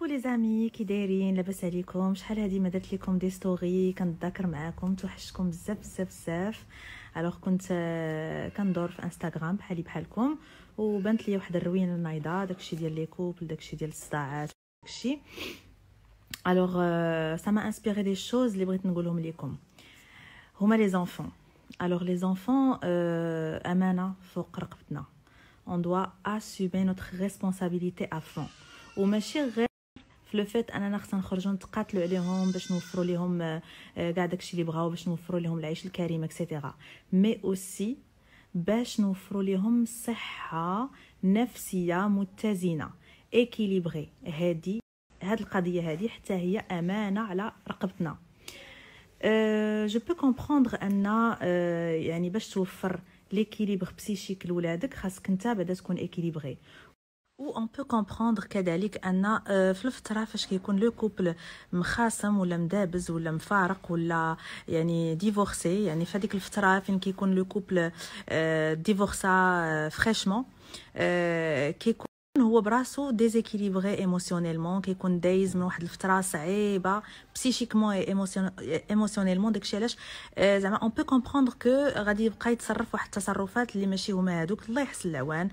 كوكو لي زامي كي دايرين لاباس عليكم شحال هادي ما درت لكم دي ستوري كنتذكر معاكم توحشتكم بزاف بزاف بزاف الوغ كنت آه، كندور في انستغرام بحالي بحالكم وبانت لي واحد الروينه النايضه داكشي ديال لي كوبل داكشي ديال الصداعات داكشي الوغ سا ما انسبيري دي شوز لي بغيت نقولهم لكم هما لي زونفون الوغ لي زونفون آه، امانه فوق رقبتنا اون doit اسيبي notre ريسبونسابيلتي à fond وماشي غير فيت اننا خصنا نخرجوا نتقاتلوا عليهم باش نوفروا لهم كاع آه، آه، داكشي اللي بغاو باش نوفروا لهم العيش الكريم اكسيتيرا مي اوسي باش نوفروا لهم صحه نفسيه متزنه ايكيليبري هادي هاد القضيه هادي حتى هي امانه على رقبتنا جو بو كومبروندر ان آه، يعني باش توفر ليكيليبر بسيشيك لولادك خاصك نتا بعدا تكون ايكيليبري اون بو كومبروندر كذلك ان آه، في الفتره فاش كيكون لو كوبل مخاصم ولا مدابز ولا مفارق ولا يعني ديفورسي يعني في هذيك الفتره فين كيكون لو كوبل ديفورسا فريشمون كيكون هو براسو ديزيكيليبري ايموسيونيلمون كيكون دايز من واحد الفتره صعيبه بسيشيكمون ايموسيونيلمون داكشي علاش آه، زعما اون بو كومبروندر كو غادي يبقى يتصرف واحد التصرفات اللي ماشي هما هادوك الله يحسن العوان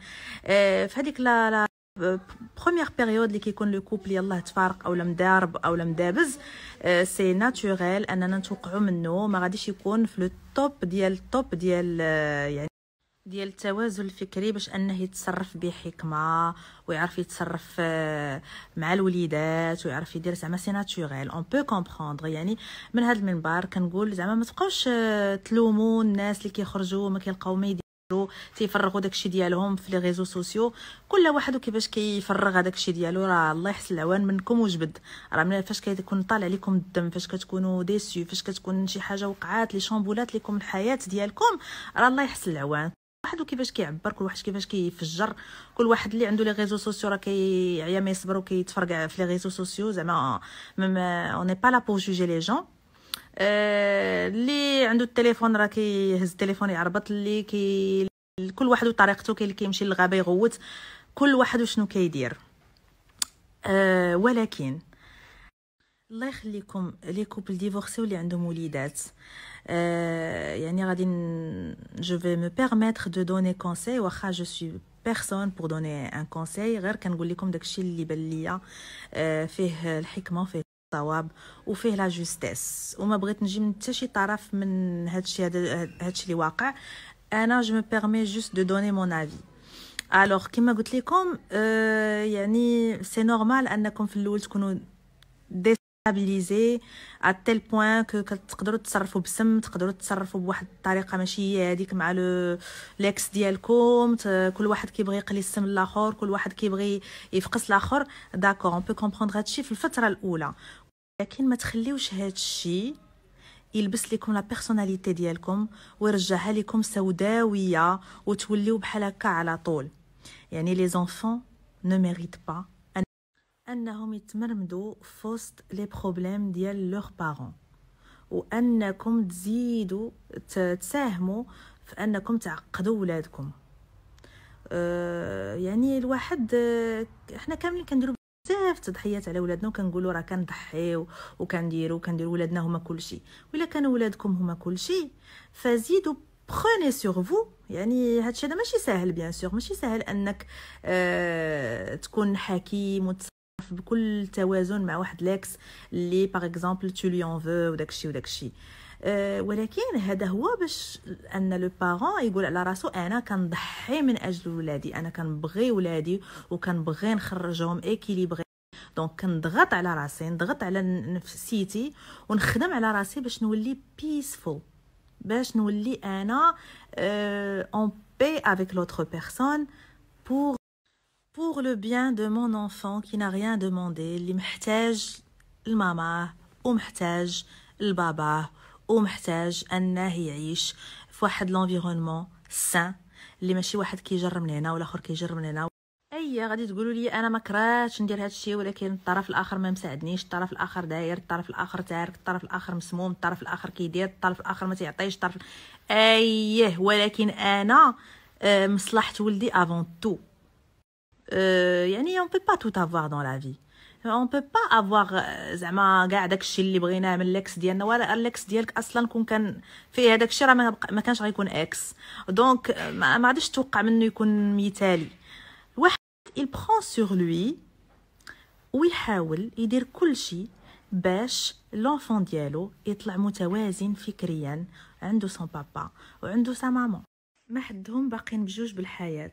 آه، فهذيك هذيك لا بروميير بيريود اللي كيكون لو كوبل يلاه تفارق اولا مدارب اولا مدابز سي ناتوريل اننا نتوقعوا منه ما غاديش يكون في لو توب ديال التوب ديال يعني ديال التوازن الفكري باش انه يتصرف بحكمه ويعرف يتصرف مع الوليدات ويعرف يدير زعما سي ناتوريل اون بو كومبروندغ يعني من هذا المنبر كنقول زعما ما تبقاوش تلوموا الناس اللي كيخرجوا وما كيلقاو ما تيفرغوا داكشي ديالهم في لي ريزو سوسيو كل واحد وكيفاش كيفرغ داكشي ديالو راه الله يحسن العوان منكم وجبد راه من فاش كيكون طالع لكم الدم فاش كتكونوا ديسيو فاش كتكون شي حاجه وقعات لي شامبولات لكم الحياه ديالكم راه الله يحسن العوان واحد وكيفاش كيعبر كل واحد كيفاش كيفجر كل واحد اللي عنده لي ريزو سوسيو راه كيعيا ما يصبر وكيتفرقع في لي ريزو سوسيو زعما اون با لا بو جوجي لي جون آه، اللي آه عنده التليفون راه كيهز التليفون يعربط اللي كي كل واحد وطريقته كاين اللي كيمشي للغابه يغوت كل واحد وشنو كيدير آه ولكن الله يخليكم لي كوبل ديفورسي واللي عندهم وليدات آه، يعني غادي جو في مو بيرميتر دو دوني كونساي واخا جو سوي بيرسون بور دوني ان كونساي غير كنقول لكم داكشي اللي بان ليا آه، فيه الحكمه فيه الصواب وفيه لا جوستيس وما بغيت نجي من حتى شي طرف من هادشي هادشي اللي واقع انا جو مي بيرمي جوست دو دوني مون افي الوغ كيما قلت لكم آه يعني سي نورمال انكم في الاول تكونوا ستابيليزي ا tel بوان كو تقدروا تصرفوا بسم تقدروا تصرفوا بواحد الطريقه ماشي هي هذيك مع لو ليكس ديالكم كل واحد كيبغي يقلي السم الاخر كل واحد كيبغي يفقس الاخر داكور اون بو كومبوندر هادشي في الفتره الاولى لكن ما تخليوش هادشي يلبس لكم لا بيرسوناليتي ديالكم ويرجعها لكم سوداويه وتوليو بحال هكا على طول يعني لي زونفون ne ميريت pas انهم يتمرمدوا في وسط لي بروبليم ديال لوغ بارون وانكم تزيدوا تساهموا في انكم تعقدوا ولادكم آه، يعني الواحد احنا كاملين كنديروا بزاف تضحيات على ولادنا وكنقولوا راه كنضحيو وكنديروا وكنديروا ولادنا هما كلشي ولا كانوا ولادكم هما كلشي فزيدوا بروني سور فو يعني هادشي هذا ماشي ساهل بيان سور ماشي ساهل انك آه، تكون حكيم وتس كيتصرف بكل توازن مع واحد لاكس اللي باغ اكزومبل تو لي اون فو وداكشي وداكشي أه ولكن هذا هو باش ان لو بارون يقول على راسو انا كنضحي من اجل ولادي انا كنبغي ولادي وكنبغي نخرجهم اكيليبري دونك كنضغط على راسي نضغط على نفسيتي ونخدم على راسي باش نولي بيسفول باش نولي انا اون بي افيك لوتر بيرسون بور pour le bien de mon enfant qui n'a rien demandé اللي محتاج لماما ومحتاج ou محتاج انه يعيش في واحد لونفيرونمون سان اللي ماشي واحد كيجر من هنا ولا اخر كيجر من هنا اي غادي تقولوا لي انا ما كرهتش ندير هذا الشيء ولكن الطرف الاخر ما مساعدنيش الطرف الاخر داير الطرف الاخر تارك الطرف الاخر مسموم الطرف الاخر كيدير الطرف الاخر ما تيعطيش الطرف اييه ولكن انا مصلحه ولدي افون تو يعني اون بي با توت avoir دون لا في اون بو با افواغ زعما كاع داكشي اللي بغيناه من الاكس ديالنا ولا الاكس ديالك اصلا كون كان فيه داكشي راه ما كانش غيكون اكس دونك ما غاديش توقع منه يكون مثالي واحد il prend sur lui ويحاول يدير كل شيء باش لونفون ديالو يطلع متوازن فكريا عنده سون بابا وعنده سا مامون ما حدهم باقيين بجوج بالحياه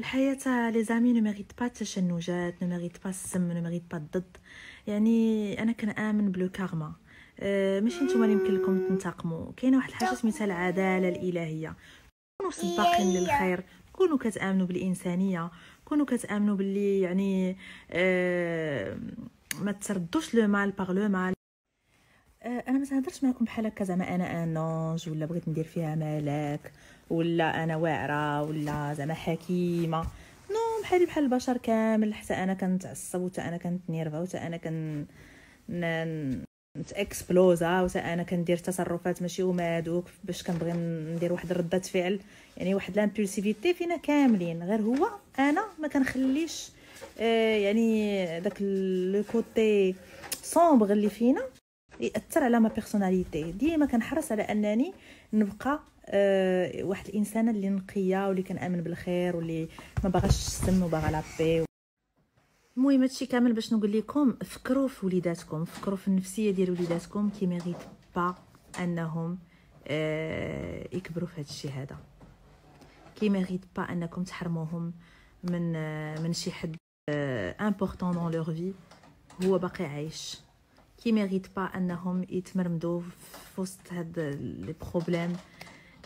الحياه لي زامي نو ميريت با التشنجات نو ميريت با السم نو ميريت با الضد يعني انا كنامن بلو كارما آه، ماشي نتوما اللي يمكن لكم تنتقموا كاينه واحد الحاجه سميتها العداله الالهيه كونوا سباقين للخير كونوا كتامنوا بالانسانيه كونوا كتامنوا باللي يعني آه، ما تردوش لو مال باغ لو مال آه، انا ما تهضرش معكم بحال هكا زعما انا انونج ولا بغيت ندير فيها ملاك ولا انا واعره ولا زعما حكيمه نو بحالي بحال البشر كامل حتى انا كنتعصب وحتى انا كنتنيرفا وحتى انا كن نتاكسبلوزا وحتى انا كندير تصرفات ماشي هما هادوك باش كنبغي ندير واحد رده فعل يعني واحد لامبولسيفيتي فينا كاملين غير هو انا ما كنخليش آه يعني داك لو كوتي سومبغ اللي فينا ياثر على ما بيرسوناليتي ديما كنحرص على انني نبقى آه، واحد الانسانه اللي نقيه واللي كنامن بالخير واللي ما باغاش السم وباغا لابي المهم هادشي كامل باش نقول لكم فكروا في وليداتكم فكروا في النفسيه ديال وليداتكم كي ميغيت با انهم أه يكبروا في هادشي هذا كي ميغيت با انكم تحرموهم من آه، من شي حد امبورطون دون لوغ في هو باقي عايش كي ميغيت با انهم يتمرمدوا في وسط هاد لي بروبليم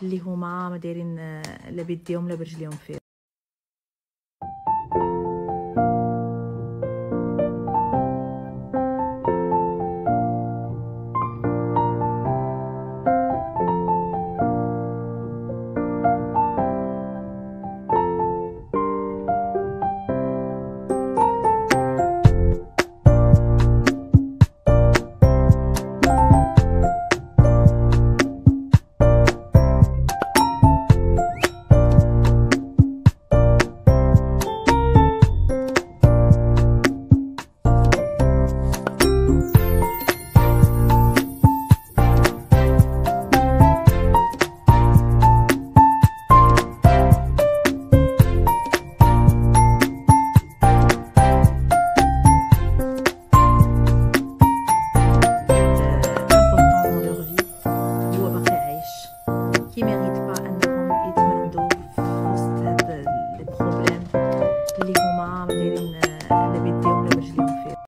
اللي هما ما دايرين آه، لا بيديهم لا برجليهم فيه